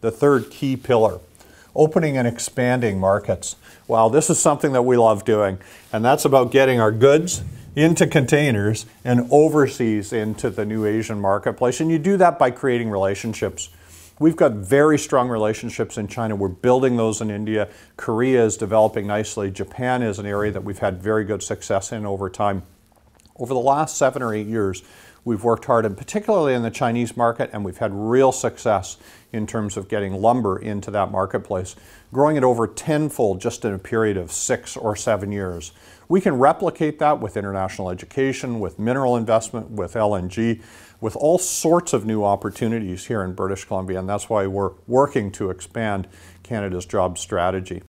the third key pillar opening and expanding markets. Wow, this is something that we love doing, and that's about getting our goods into containers and overseas into the new Asian marketplace. And you do that by creating relationships. We've got very strong relationships in China. We're building those in India. Korea is developing nicely. Japan is an area that we've had very good success in over time. Over the last seven or eight years, We've worked hard, and particularly in the Chinese market, and we've had real success in terms of getting lumber into that marketplace, growing it over tenfold just in a period of six or seven years. We can replicate that with international education, with mineral investment, with LNG, with all sorts of new opportunities here in British Columbia, and that's why we're working to expand Canada's job strategy.